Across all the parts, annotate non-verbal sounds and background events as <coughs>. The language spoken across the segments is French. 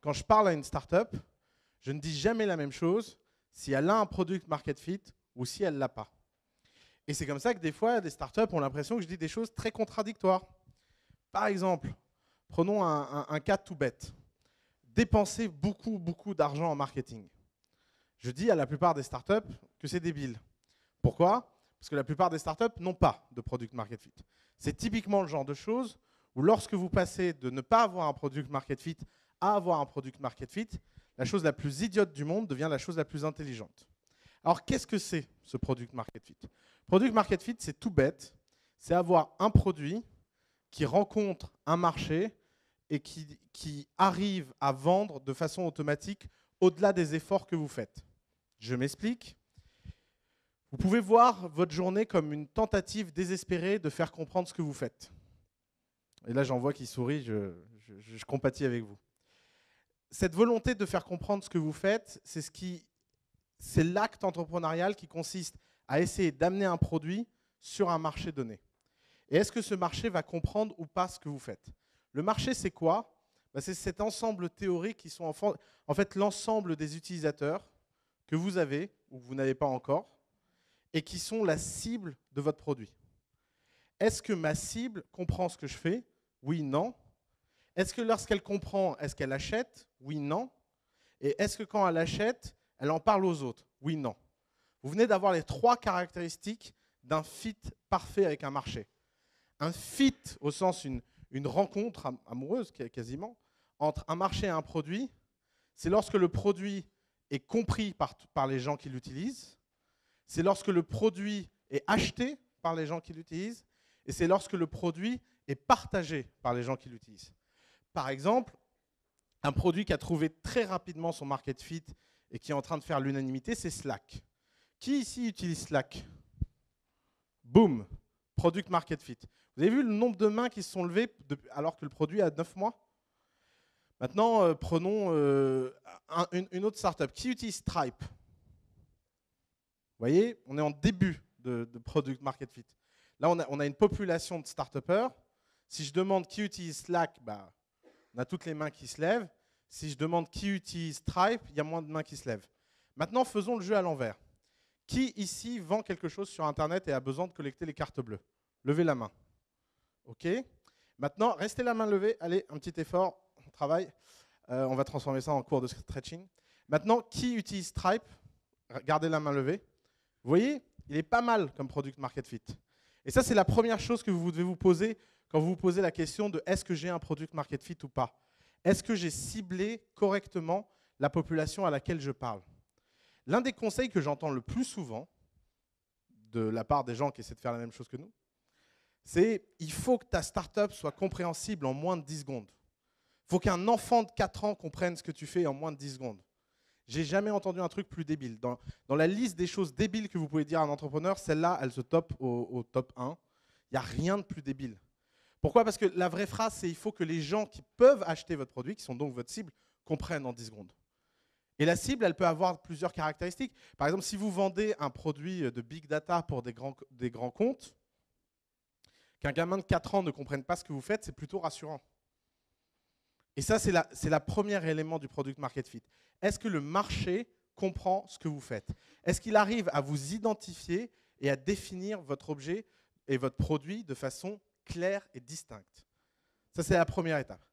quand je parle à une startup, je ne dis jamais la même chose si elle a un product market fit ou si elle ne l'a pas. Et c'est comme ça que des fois, des startups ont l'impression que je dis des choses très contradictoires. Par exemple, prenons un, cas tout bête. Dépenser beaucoup, beaucoup d'argent en marketing. Je dis à la plupart des startups que c'est débile. Pourquoi Parce que la plupart des startups n'ont pas de product market fit. C'est typiquement le genre de choses où lorsque vous passez de ne pas avoir un product market fit à avoir un product market fit, la chose la plus idiote du monde devient la chose la plus intelligente. Alors qu'est-ce que c'est ce product market fit Product market fit, c'est tout bête, c'est avoir un produit qui rencontre un marché et qui, qui arrive à vendre de façon automatique au-delà des efforts que vous faites. Je m'explique. Vous pouvez voir votre journée comme une tentative désespérée de faire comprendre ce que vous faites. Et là, j'en vois qui sourit, je, je, je compatis avec vous cette volonté de faire comprendre ce que vous faites, c'est ce qui, c'est l'acte entrepreneurial qui consiste à essayer d'amener un produit sur un marché donné. Et est-ce que ce marché va comprendre ou pas ce que vous faites Le marché, c'est quoi bah, C'est cet ensemble théorique qui sont en, en fait l'ensemble des utilisateurs que vous avez ou que vous n'avez pas encore et qui sont la cible de votre produit. Est-ce que ma cible comprend ce que je fais Oui, non. Est-ce que lorsqu'elle comprend, est-ce qu'elle achète Oui, non. Et est-ce que quand elle achète, elle en parle aux autres Oui, non. Vous venez d'avoir les trois caractéristiques d'un fit parfait avec un marché. Un fit au sens une, rencontre amoureuse quasiment entre un marché et un produit, c'est lorsque le produit est compris par les gens qui l'utilisent, c'est lorsque le produit est acheté par les gens qui l'utilisent, et c'est lorsque le produit est partagé par les gens qui l'utilisent. Par exemple, un produit qui a trouvé très rapidement son market fit et qui est en train de faire l'unanimité, c'est Slack. Qui ici utilise Slack Boom Product market fit. Vous avez vu le nombre de mains qui se sont levées alors que le produit a 9 mois Maintenant, euh, prenons euh, une, autre startup. Qui utilise Stripe Vous voyez, on est en début de, product market fit. Là, on a, une population de start Si je demande qui utilise Slack, bah, on a toutes les mains qui se lèvent. Si je demande qui utilise Stripe, il y a moins de mains qui se lèvent. Maintenant, faisons le jeu à l'envers. Qui ici vend quelque chose sur Internet et a besoin de collecter les cartes bleues Levez la main. OK Maintenant, restez la main levée. Allez, un petit effort. On travaille. Euh, on va transformer ça en cours de stretching. Maintenant, qui utilise Stripe Gardez la main levée. Vous voyez, il est pas mal comme product market fit. Et ça, c'est la première chose que vous devez vous poser quand vous vous posez la question de est-ce que j'ai un product market fit ou pas Est-ce que j'ai ciblé correctement la population à laquelle je parle L'un des conseils que j'entends le plus souvent de la part des gens qui essaient de faire la même chose que nous, c'est il faut que ta start-up soit compréhensible en moins de 10 secondes. Il faut qu'un enfant de 4 ans comprenne ce que tu fais en moins de 10 secondes. J'ai jamais entendu un truc plus débile. Dans, la liste des choses débiles que vous pouvez dire à un entrepreneur, celle-là, elle se top au, au top 1. Il n'y a rien de plus débile. Pourquoi Parce que la vraie phrase, c'est il faut que les gens qui peuvent acheter votre produit, qui sont donc votre cible, comprennent en 10 secondes. Et la cible, elle peut avoir plusieurs caractéristiques. Par exemple, si vous vendez un produit euh, de big data pour des grands, des grands comptes, qu'un gamin de 4 ans ne comprenne pas ce que vous faites, c'est plutôt rassurant. Et ça, c'est le premier élément du product market fit. Est-ce que le marché comprend ce que vous faites Est-ce qu'il arrive à vous identifier et à définir votre objet et votre produit de façon claire et distincte. Ça, c'est la première étape.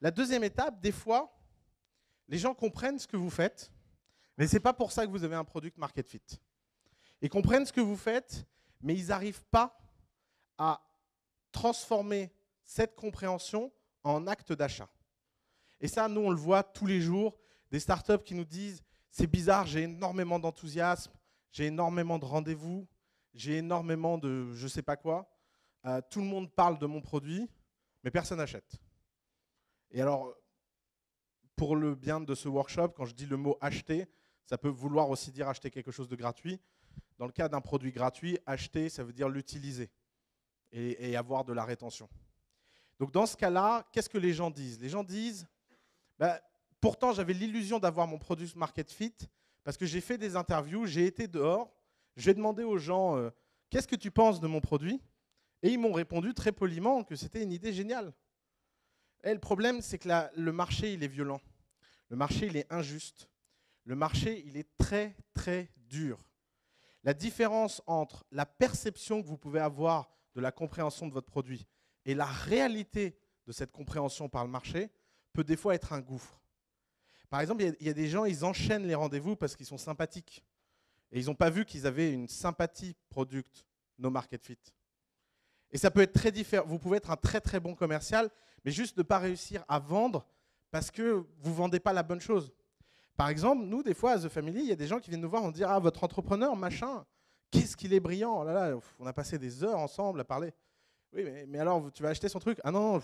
La deuxième étape, des fois, les gens comprennent ce que vous faites, mais ce n'est pas pour ça que vous avez un produit market fit. Ils comprennent ce que vous faites, mais ils n'arrivent pas à transformer cette compréhension en acte d'achat. Et ça, nous, on le voit tous les jours, des startups qui nous disent, c'est bizarre, j'ai énormément d'enthousiasme, j'ai énormément de rendez-vous, j'ai énormément de je ne sais pas quoi, euh, tout le monde parle de mon produit, mais personne n'achète. Et alors, pour le bien de ce workshop, quand je dis le mot acheter, ça peut vouloir aussi dire acheter quelque chose de gratuit. Dans le cas d'un produit gratuit, acheter, ça veut dire l'utiliser et, avoir de la rétention. Donc dans ce cas-là, qu'est-ce que les gens disent Les gens disent, bah, pourtant j'avais l'illusion d'avoir mon produit market fit, parce que j'ai fait des interviews, j'ai été dehors, j'ai demandé aux gens, euh, qu'est-ce que tu penses de mon produit et ils m'ont répondu très poliment que c'était une idée géniale. Et eh, le problème, c'est que le marché, il est violent. Le marché, il est injuste. Le marché, il est très, très dur. La différence entre la perception que vous pouvez avoir de la compréhension de votre produit et la réalité de cette compréhension par le marché peut des fois être un gouffre. Par exemple, il y, a des gens, ils enchaînent les rendez-vous parce qu'ils sont sympathiques. Et ils n'ont pas vu qu'ils avaient une sympathie product, no market fit. Et ça peut être très différent. Vous pouvez être un très très bon commercial, mais juste ne pas réussir à vendre parce que vous vendez pas la bonne chose. Par exemple, nous, des fois, à The Family, il y a des gens qui viennent nous voir, on dit Ah, votre entrepreneur, machin, qu'est-ce qu'il est brillant oh là là, On a passé des heures ensemble à parler. Oui, mais, alors, tu vas acheter son truc Ah non, non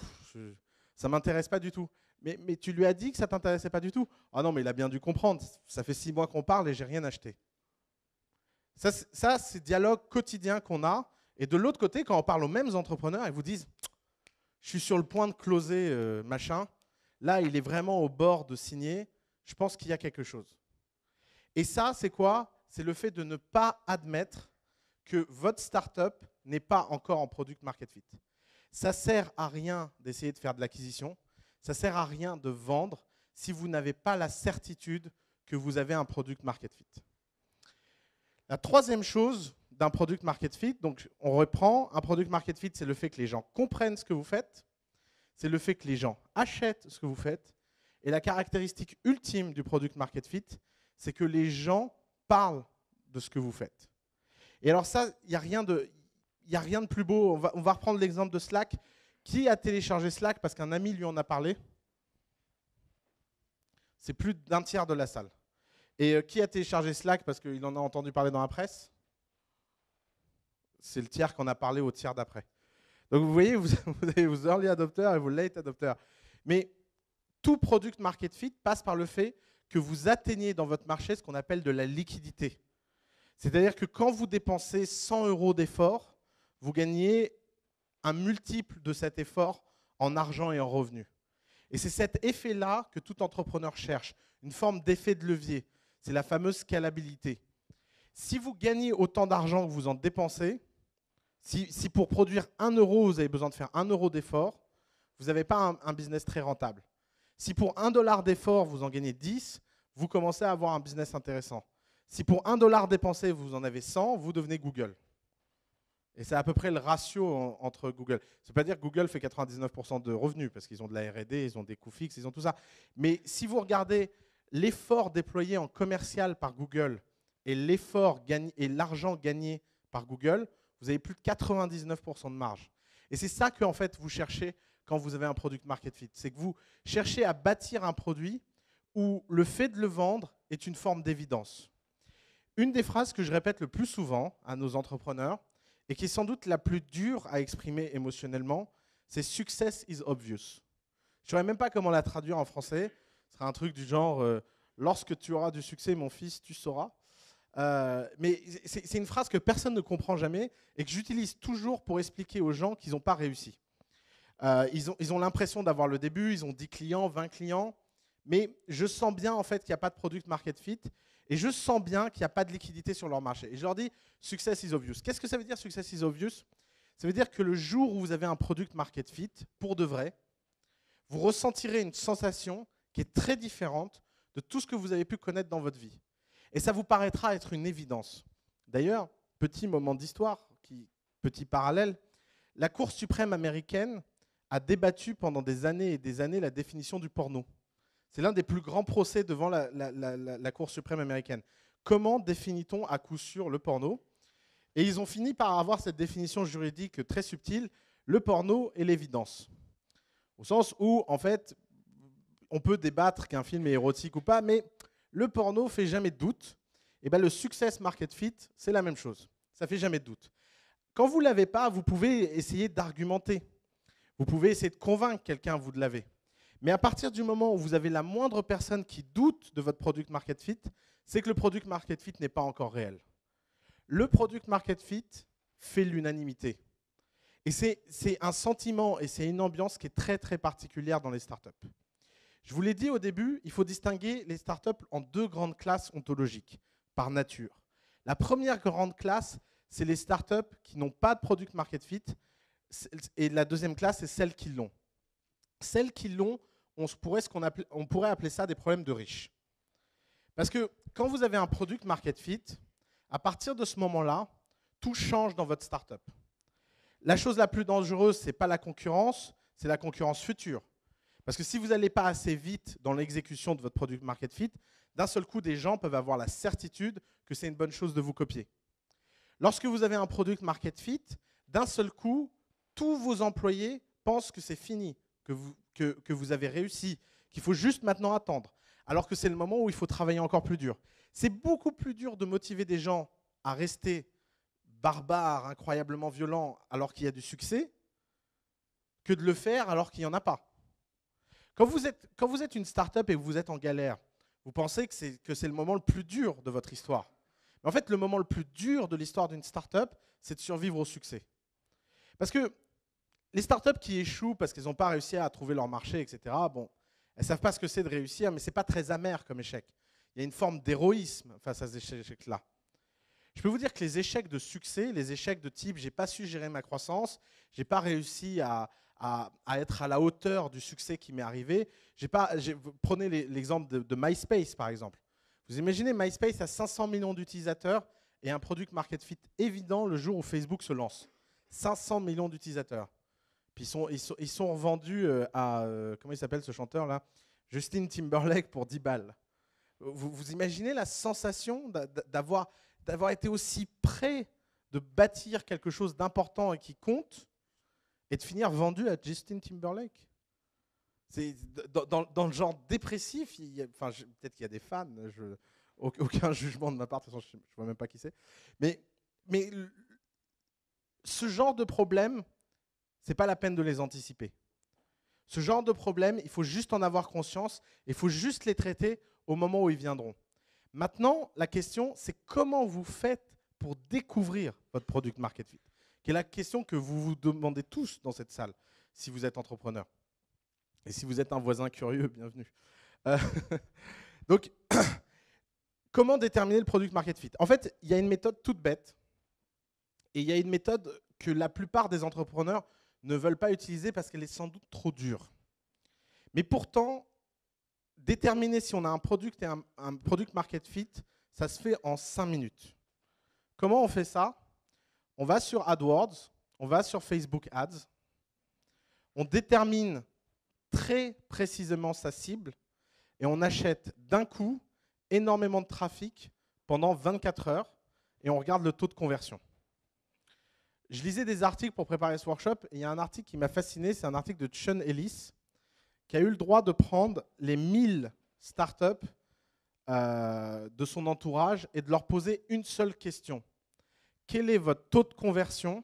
ça m'intéresse pas du tout. Mais, tu lui as dit que ça t'intéressait pas du tout Ah non, mais il a bien dû comprendre. Ça fait six mois qu'on parle et j'ai rien acheté. » Ça, ça c'est dialogue quotidien qu'on a et de l'autre côté, quand on parle aux mêmes entrepreneurs, ils vous disent Je suis sur le point de closer euh, machin. Là, il est vraiment au bord de signer. Je pense qu'il y a quelque chose. Et ça, c'est quoi C'est le fait de ne pas admettre que votre startup n'est pas encore en product market fit. Ça sert à rien d'essayer de faire de l'acquisition. Ça sert à rien de vendre si vous n'avez pas la certitude que vous avez un product market fit. La troisième chose, d'un product market fit. Donc on reprend, un product market fit, c'est le fait que les gens comprennent ce que vous faites, c'est le fait que les gens achètent ce que vous faites, et la caractéristique ultime du product market fit, c'est que les gens parlent de ce que vous faites. Et alors ça, il n'y a, rien de, a rien de plus beau. on va reprendre l'exemple de Slack. Qui a téléchargé Slack parce qu'un ami lui en a parlé C'est plus d'un tiers de la salle. Et euh, qui a téléchargé Slack parce qu'il en a entendu parler dans la presse c'est le tiers qu'on a parlé au tiers d'après. Donc vous voyez, <laughs> vous, avez vos early adopteurs et vos late adopteurs. Mais tout product market fit passe par le fait que vous atteignez dans votre marché ce qu'on appelle de la liquidité. C'est-à-dire que quand vous dépensez 100 euros d'effort, vous gagnez un multiple de cet effort en argent et en revenus. Et c'est cet effet-là que tout entrepreneur cherche, une forme d'effet de levier. C'est la fameuse scalabilité. Si vous gagnez autant d'argent que vous en dépensez, si, pour produire 1 euro, vous avez besoin de faire 1 euro d'effort, vous n'avez pas un, business très rentable. Si pour 1 dollar d'effort, vous en gagnez 10, vous commencez à avoir un business intéressant. Si pour 1 dollar dépensé, vous en avez 100, vous devenez Google. Et c'est à peu près le ratio entre Google. C'est pas dire que Google fait 99% de revenus, parce qu'ils ont de la RD, ils ont des coûts fixes, ils ont tout ça. Mais si vous regardez l'effort déployé en commercial par Google et l'effort et l'argent gagné par Google, vous avez plus de 99% de marge. Et c'est ça que en fait, vous cherchez quand vous avez un produit market fit. C'est que vous cherchez à bâtir un produit où le fait de le vendre est une forme d'évidence. Une des phrases que je répète le plus souvent à nos entrepreneurs, et qui est sans doute la plus dure à exprimer émotionnellement, c'est Success is obvious. Je ne saurais même pas comment la traduire en français. Ce sera un truc du genre euh, Lorsque tu auras du succès, mon fils, tu sauras. Euh, mais c'est une phrase que personne ne comprend jamais et que j'utilise toujours pour expliquer aux gens qu'ils n'ont pas réussi. Euh, ils ont l'impression d'avoir le début, ils ont 10 clients, 20 clients, mais je sens bien en fait qu'il n'y a pas de product market fit et je sens bien qu'il n'y a pas de liquidité sur leur marché. Et je leur dis, success is obvious. Qu'est-ce que ça veut dire, success is obvious Ça veut dire que le jour où vous avez un product market fit, pour de vrai, vous ressentirez une sensation qui est très différente de tout ce que vous avez pu connaître dans votre vie. Et ça vous paraîtra être une évidence. D'ailleurs, petit moment d'histoire, petit parallèle, la Cour suprême américaine a débattu pendant des années et des années la définition du porno. C'est l'un des plus grands procès devant la, Cour suprême américaine. Comment définit-on à coup sûr le porno Et ils ont fini par avoir cette définition juridique très subtile, le porno est l'évidence. Au sens où, en fait, on peut débattre qu'un film est érotique ou pas, mais le porno fait jamais de doute, et eh ben le success market fit, c'est la même chose. Ça fait jamais de doute. Quand vous ne l'avez pas, vous pouvez essayer d'argumenter. Vous pouvez essayer de convaincre quelqu'un, vous de l'avez. Mais à partir du moment où vous avez la moindre personne qui doute de votre product market fit, c'est que le product market fit n'est pas encore réel. Le product market fit fait l'unanimité. Et c'est un sentiment et c'est une ambiance qui est très très particulière dans les startups. Je vous l'ai dit au début, il faut distinguer les startups en deux grandes classes ontologiques, par nature. La première grande classe, c'est les startups qui n'ont pas de product market fit, et la deuxième classe, c'est celles qui l'ont. Celles qui l'ont, on, pourrait, appeler ça des problèmes de riches. Parce que quand vous avez un product market fit, à partir de ce moment-là, tout change dans votre startup. La chose la plus dangereuse, ce n'est pas la concurrence, c'est la concurrence future. Parce que si vous n'allez pas assez vite dans l'exécution de votre produit market fit, d'un seul coup, des gens peuvent avoir la certitude que c'est une bonne chose de vous copier. Lorsque vous avez un produit market fit, d'un seul coup, tous vos employés pensent que c'est fini, que vous, vous avez réussi, qu'il faut juste maintenant attendre, alors que c'est le moment où il faut travailler encore plus dur. C'est beaucoup plus dur de motiver des gens à rester barbares, incroyablement violents, alors qu'il y a du succès, que de le faire alors qu'il n'y en a pas. Quand vous êtes, quand vous êtes une start-up et vous êtes en galère, vous pensez que c'est, que c'est le moment le plus dur de votre histoire. Mais en fait, le moment le plus dur de l'histoire d'une start-up, c'est de survivre au succès. Parce que les startups qui échouent parce qu'elles n'ont pas réussi à trouver leur marché, etc., bon, elles ne savent pas ce que c'est de réussir, mais ce n'est pas très amer comme échec. Il y a une forme d'héroïsme face à ces échecs-là. Je peux vous dire que les échecs de succès, les échecs de type j'ai pas su gérer ma croissance, j'ai pas réussi à, à, être à la hauteur du succès qui m'est arrivé. Pas, prenez l'exemple de, MySpace, par exemple. Vous imaginez MySpace à 500 millions d'utilisateurs et un product market fit évident le jour où Facebook se lance. 500 millions d'utilisateurs. Puis ils sont, ils, sont, vendus euh, à, euh, comment il s'appelle ce chanteur-là Justin Timberlake pour 10 balles. Vous, vous imaginez la sensation d'avoir été aussi près de bâtir quelque chose d'important et qui compte et de finir vendu à Justin Timberlake. C'est dans, le genre dépressif. Il enfin, peut-être qu'il y a des fans. Je, aucun <laughs> jugement de ma part. De toute façon, je, ne vois même pas qui c'est. Mais, mais ce genre de problème, c'est pas la peine de les anticiper. Ce genre de problème, il faut juste en avoir conscience. Il faut juste les traiter au moment où ils viendront. Maintenant, la question, c'est comment vous faites pour découvrir votre product market fit. C'est la question que vous vous demandez tous dans cette salle, si vous êtes entrepreneur. Et si vous êtes un voisin curieux, <laughs> bienvenue. Euh, <laughs> donc, <coughs> comment déterminer le product market fit En fait, il y a une méthode toute bête, et il y a une méthode que la plupart des entrepreneurs ne veulent pas utiliser parce qu'elle est sans doute trop dure. Mais pourtant, déterminer si on a un product et un, un product market fit, ça se fait en 5 minutes. Comment on fait ça on va sur AdWords, on va sur Facebook Ads, on détermine très précisément sa cible et on achète d'un coup énormément de trafic pendant 24 heures et on regarde le taux de conversion. Je lisais des articles pour préparer ce workshop et il y a un article qui m'a fasciné, c'est un article de Chun Ellis qui a eu le droit de prendre les 1000 startups euh, de son entourage et de leur poser une seule question quel est votre taux de conversion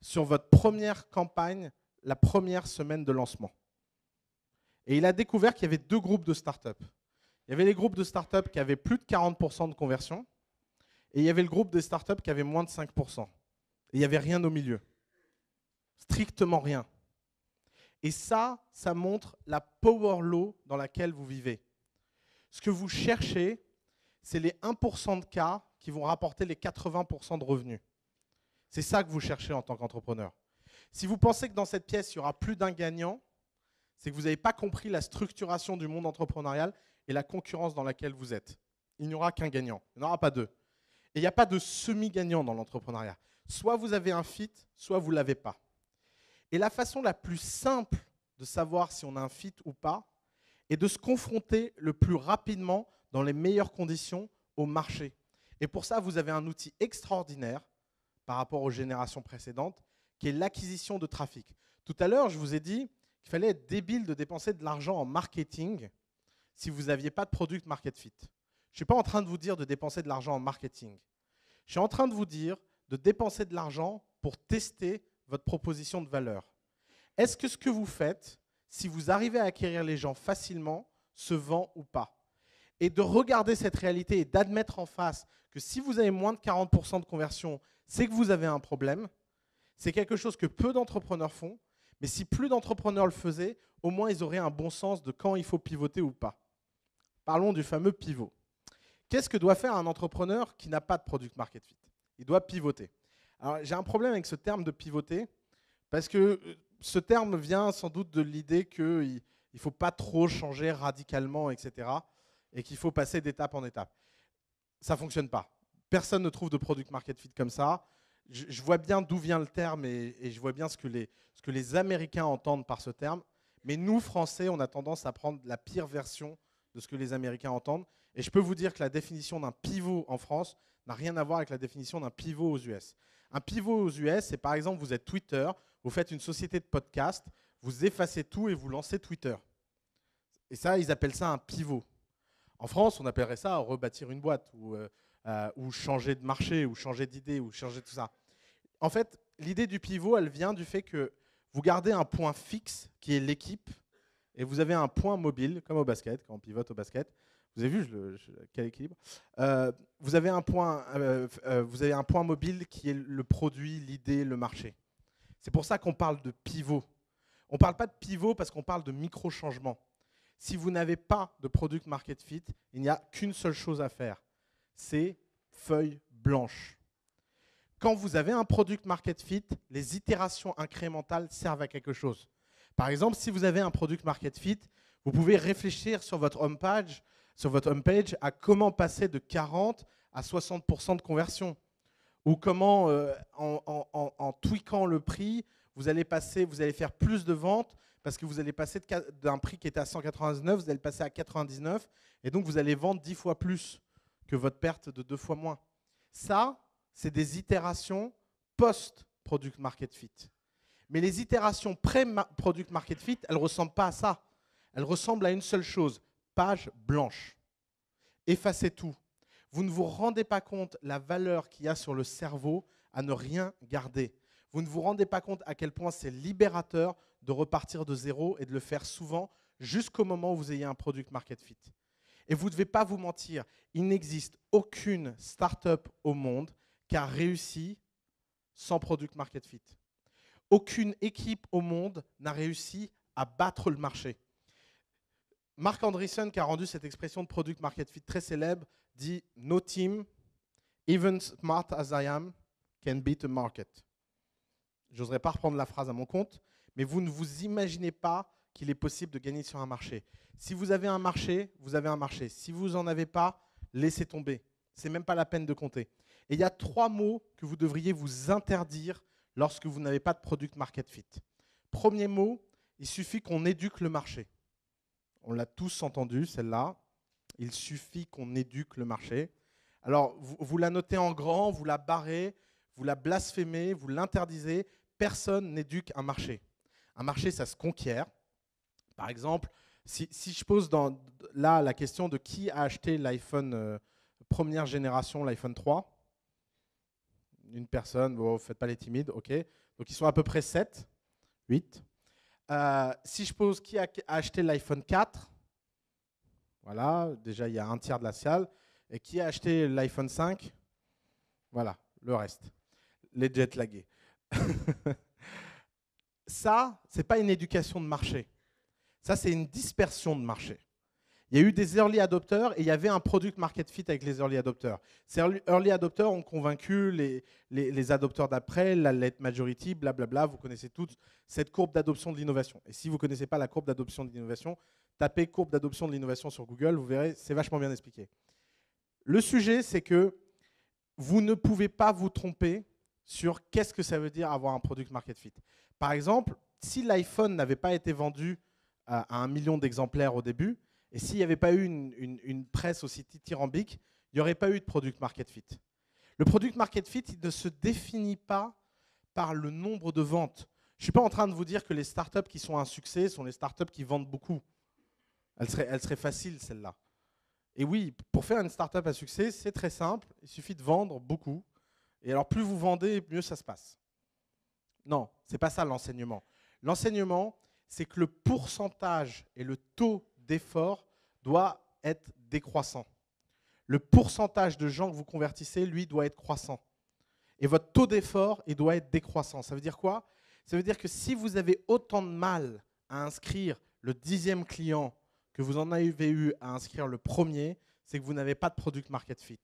sur votre première campagne, la première semaine de lancement. Et il a découvert qu'il y avait deux groupes de startups. Il y avait les groupes de startups qui avaient plus de 40% de conversion, et il y avait le groupe des startups qui avait moins de 5%. il n'y avait rien au milieu. Strictement rien. Et ça, ça montre la power law dans laquelle vous vivez. Ce que vous cherchez, c'est les 1% de cas qui vont rapporter les 80% de revenus. C'est ça que vous cherchez en tant qu'entrepreneur. Si vous pensez que dans cette pièce, il y aura plus d'un gagnant, c'est que vous n'avez pas compris la structuration du monde entrepreneurial et la concurrence dans laquelle vous êtes. Il n'y aura qu'un gagnant, il n'y en aura pas deux. Et il n'y a pas de semi-gagnant dans l'entrepreneuriat. Soit vous avez un fit, soit vous ne l'avez pas. Et la façon la plus simple de savoir si on a un fit ou pas est de se confronter le plus rapidement, dans les meilleures conditions, au marché, et pour ça, vous avez un outil extraordinaire par rapport aux générations précédentes, qui est l'acquisition de trafic. Tout à l'heure, je vous ai dit qu'il fallait être débile de dépenser de l'argent en marketing si vous n'aviez pas de product market fit. Je ne suis pas en train de vous dire de dépenser de l'argent en marketing. Je suis en train de vous dire de dépenser de l'argent pour tester votre proposition de valeur. Est-ce que ce que vous faites, si vous arrivez à acquérir les gens facilement, se vend ou pas et de regarder cette réalité et d'admettre en face que si vous avez moins de 40% de conversion, c'est que vous avez un problème. C'est quelque chose que peu d'entrepreneurs font, mais si plus d'entrepreneurs le faisaient, au moins ils auraient un bon sens de quand il faut pivoter ou pas. Parlons du fameux pivot. Qu'est-ce que doit faire un entrepreneur qui n'a pas de product market fit Il doit pivoter. Alors j'ai un problème avec ce terme de pivoter, parce que euh, ce terme vient sans doute de l'idée qu'il ne faut pas trop changer radicalement, etc et qu'il faut passer d'étape en étape. Ça ne fonctionne pas. Personne ne trouve de product market fit comme ça. Je, vois bien d'où vient le terme et, je vois bien ce que, les, ce que les Américains entendent par ce terme. Mais nous, Français, on a tendance à prendre la pire version de ce que les Américains entendent. Et je peux vous dire que la définition d'un pivot en France n'a rien à voir avec la définition d'un pivot aux US. Un pivot aux US, c'est par exemple, vous êtes Twitter, vous faites une société de podcast, vous effacez tout et vous lancez Twitter. Et ça, ils appellent ça un pivot. En France, on appellerait ça rebâtir une boîte ou, euh, euh, ou changer de marché ou changer d'idée ou changer tout ça. En fait, l'idée du pivot, elle vient du fait que vous gardez un point fixe qui est l'équipe et vous avez un point mobile, comme au basket, quand on pivote au basket. Vous avez vu je quel équilibre euh, vous, avez un point, vous avez un point mobile qui est le produit, l'idée, le marché. C'est pour ça qu'on parle de pivot. On ne parle pas de pivot parce qu'on parle de micro-changement. Si vous n'avez pas de product market fit, il n'y a qu'une seule chose à faire, c'est feuille blanche. Quand vous avez un product market fit, les itérations incrémentales servent à quelque chose. Par exemple, si vous avez un product market fit, vous pouvez réfléchir sur votre home page, sur votre home page à comment passer de 40 à 60% de conversion ou comment euh, en, en, tweakant le prix, vous allez passer, vous allez faire plus de ventes parce que vous allez passer d'un prix qui était à 199, vous allez passer à 99, et donc vous allez vendre 10 fois plus que votre perte de 2 fois moins. Ça, c'est des itérations post-product market fit. Mais les itérations pré-product market fit, elles ne ressemblent pas à ça. Elles ressemblent à une seule chose, page blanche. Effacez tout. Vous ne vous rendez pas compte la valeur qu'il y a sur le cerveau à ne rien garder. Vous ne vous rendez pas compte à quel point c'est libérateur de repartir de zéro et de le faire souvent jusqu'au moment où vous ayez un product market fit. Et vous ne devez pas vous mentir, il n'existe aucune start-up au monde qui a réussi sans product market fit. Aucune équipe au monde n'a réussi à battre le marché. Marc Andreessen, qui a rendu cette expression de product market fit très célèbre, dit No team, even smart as I am, can beat the market j'oserais pas reprendre la phrase à mon compte, mais vous ne vous imaginez pas qu'il est possible de gagner sur un marché. Si vous avez un marché, vous avez un marché. Si vous n'en avez pas, laissez tomber. C'est même pas la peine de compter. Et il y a trois mots que vous devriez vous interdire lorsque vous n'avez pas de product market fit. Premier mot, il suffit qu'on éduque le marché. On l'a tous entendu, celle-là. Il suffit qu'on éduque le marché. Alors, vous, vous, la notez en grand, vous la barrez, vous la blasphémez, vous l'interdisez, personne n'éduque un marché. Un marché, ça se conquiert. Par exemple, si, je pose dans, là la question de qui a acheté l'iPhone euh, première génération, l'iPhone 3, une personne, bon, vous faites pas les timides, ok. Donc ils sont à peu près 7, 8. Euh, si je pose qui a acheté l'iPhone 4, voilà, déjà il y a un tiers de la salle. Et qui a acheté l'iPhone 5 Voilà, le reste les jet <laughs> Ça, ce n'est pas une éducation de marché. Ça, c'est une dispersion de marché. Il y a eu des early adopteurs et il y avait un product market fit avec les early adopteurs. Ces early adopters ont convaincu les, les, adopteurs d'après, la late majority, blablabla. Vous connaissez toutes cette courbe d'adoption de l'innovation. Et si vous ne connaissez pas la courbe d'adoption de l'innovation, tapez courbe d'adoption de l'innovation sur Google, vous verrez, c'est vachement bien expliqué. Le sujet, c'est que vous ne pouvez pas vous tromper sur qu'est-ce que ça veut dire avoir un product market fit. Par exemple, si l'iPhone n'avait pas été vendu euh, à un million d'exemplaires au début, et s'il n'y avait pas eu une, une, presse aussi tyrambique, il n'y aurait pas eu de product market fit. Le product market fit, ne se définit pas par le nombre de ventes. Je ne suis pas en train de vous dire que les startups qui sont un succès sont les startups qui vendent beaucoup. Elle serait, elle serait facile, celle-là. Et oui, pour faire une startup à succès, c'est très simple. Il suffit de vendre beaucoup et alors plus vous vendez, mieux ça se passe. Non, c'est pas ça l'enseignement. L'enseignement, c'est que le pourcentage et le taux d'effort doit être décroissant. Le pourcentage de gens que vous convertissez, lui, doit être croissant. Et votre taux d'effort, il doit être décroissant. Ça veut dire quoi Ça veut dire que si vous avez autant de mal à inscrire le dixième client que vous en avez eu à inscrire le premier, c'est que vous n'avez pas de product market fit.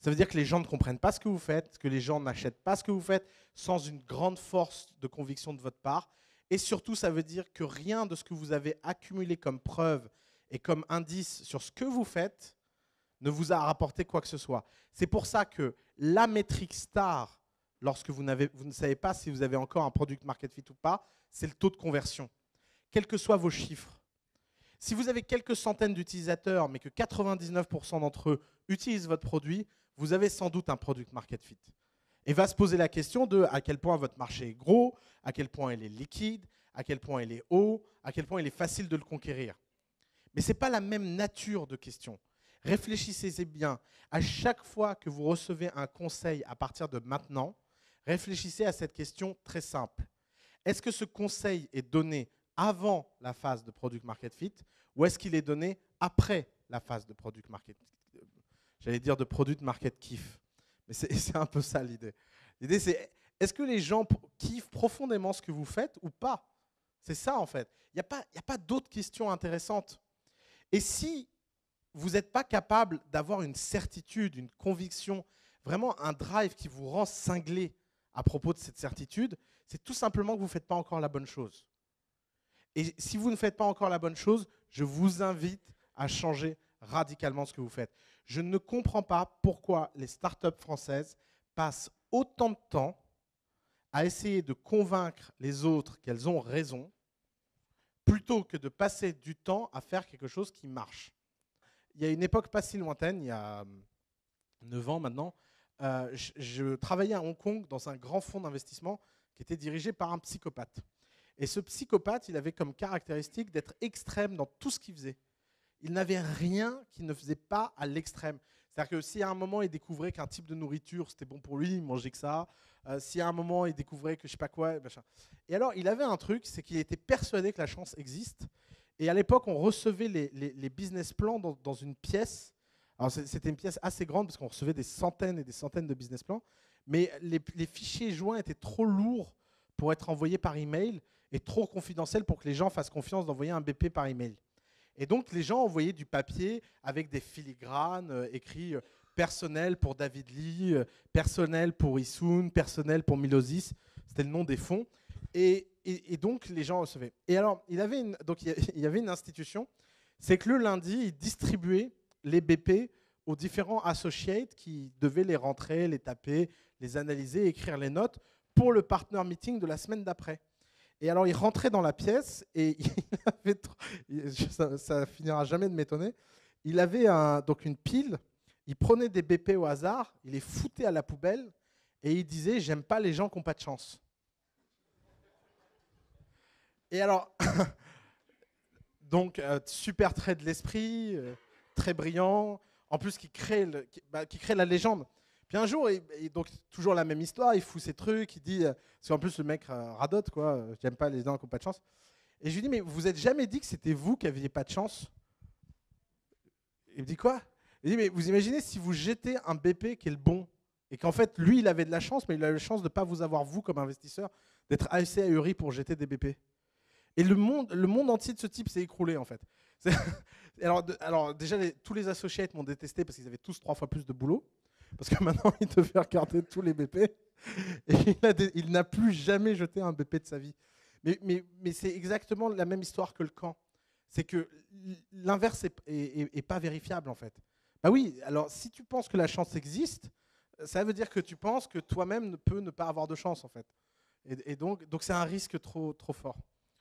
Ça veut dire que les gens ne comprennent pas ce que vous faites, que les gens n'achètent pas ce que vous faites sans une grande force de conviction de votre part. Et surtout, ça veut dire que rien de ce que vous avez accumulé comme preuve et comme indice sur ce que vous faites ne vous a rapporté quoi que ce soit. C'est pour ça que la métrique star, lorsque vous, vous ne savez pas si vous avez encore un produit market fit ou pas, c'est le taux de conversion. Quels que soient vos chiffres, si vous avez quelques centaines d'utilisateurs, mais que 99% d'entre eux utilisent votre produit, vous avez sans doute un produit market fit. Et va se poser la question de à quel point votre marché est gros, à quel point il est liquide, à quel point il est haut, à quel point il est facile de le conquérir. Mais ce n'est pas la même nature de question. Réfléchissez bien. À chaque fois que vous recevez un conseil à partir de maintenant, réfléchissez à cette question très simple. Est-ce que ce conseil est donné avant la phase de product market fit ou est-ce qu'il est donné après la phase de product market J'allais dire de product market kiff. Mais c'est <laughs> un peu ça l'idée. L'idée, c'est est-ce que les gens kiffent profondément ce que vous faites ou pas C'est ça, en fait. Il n'y a pas, a pas d'autres questions intéressantes. Et si vous n'êtes pas capable d'avoir une certitude, une conviction, vraiment un drive qui vous rend cinglé à propos de cette certitude, c'est tout simplement que vous ne faites pas encore la bonne chose. Et si vous ne faites pas encore la bonne chose, je vous invite à changer radicalement ce que vous faites. Je ne comprends pas pourquoi les startups françaises passent autant de temps à essayer de convaincre les autres qu'elles ont raison, plutôt que de passer du temps à faire quelque chose qui marche. Il y a une époque pas si lointaine, il y a 9 hum, ans maintenant, euh, je travaillais à Hong Kong dans un grand fonds d'investissement qui était dirigé par un psychopathe. Et ce psychopathe, il avait comme caractéristique d'être extrême dans tout ce qu'il faisait. Il n'avait rien qui ne faisait pas à l'extrême. C'est-à-dire que si à un moment il découvrait qu'un type de nourriture c'était bon pour lui, il mangeait que ça. Euh, si à un moment il découvrait que je sais pas quoi, machin. Et alors il avait un truc, c'est qu'il était persuadé que la chance existe. Et à l'époque, on recevait les, business plans dans, une pièce. Alors c'était une pièce assez grande parce qu'on recevait des centaines et des centaines de business plans. Mais les, les fichiers joints étaient trop lourds pour être envoyés par email est trop confidentiel pour que les gens fassent confiance d'envoyer un BP par email. Et donc les gens envoyaient du papier avec des filigranes euh, écrits euh, personnel pour David Lee, euh, personnel pour Issoun, personnel pour Milosis. C'était le nom des fonds. Et, et, donc les gens recevaient. Et alors il avait une, donc <laughs> il y avait une institution, c'est que le lundi il distribuait les BP aux différents associates qui devaient les rentrer, les taper, les analyser, écrire les notes pour le partner meeting de la semaine d'après. Et alors il rentrait dans la pièce et <laughs> il avait, ça, finira jamais de m'étonner. Il avait donc une pile, il prenait des BP au hasard, il les foutait à la poubelle et il disait j'aime pas les gens qui n'ont pas de chance. Et alors, <laughs> donc euh, super trait de l'esprit, euh, très brillant, en plus qui crée bah, la légende. Puis un jour, donc toujours la même histoire, il fout ses trucs, il dit, euh, parce qu'en plus le mec radote, quoi, euh, j'aime pas les gens qui n'ont pas de chance. Et je lui dis, mais vous n'êtes jamais dit que c'était vous qui aviez pas de chance Il me dit quoi Il me dit, mais vous imaginez si vous jetez un BP qui est le bon, et qu'en fait, lui, il avait de la chance, mais il a eu la chance de ne pas vous avoir, vous, comme investisseur, d'être assez ahuri pour jeter des BP. Et le monde, le monde entier de ce type s'est écroulé, en fait. <laughs> Alors, alors déjà, tous les associates m'ont détesté parce qu'ils avaient tous trois fois plus de boulot parce que <laughs> maintenant il te fait regarder tous les BP et il n'a plus jamais jeté un BP de sa vie. Mais, c'est exactement la même histoire que le camp. C'est que l'inverse n'est pas vérifiable en fait. Bah oui, alors si tu penses que la chance existe, ça veut dire que tu penses que toi-même ne peux ne pas avoir de chance en fait. Et, donc c'est un risque trop, trop fort.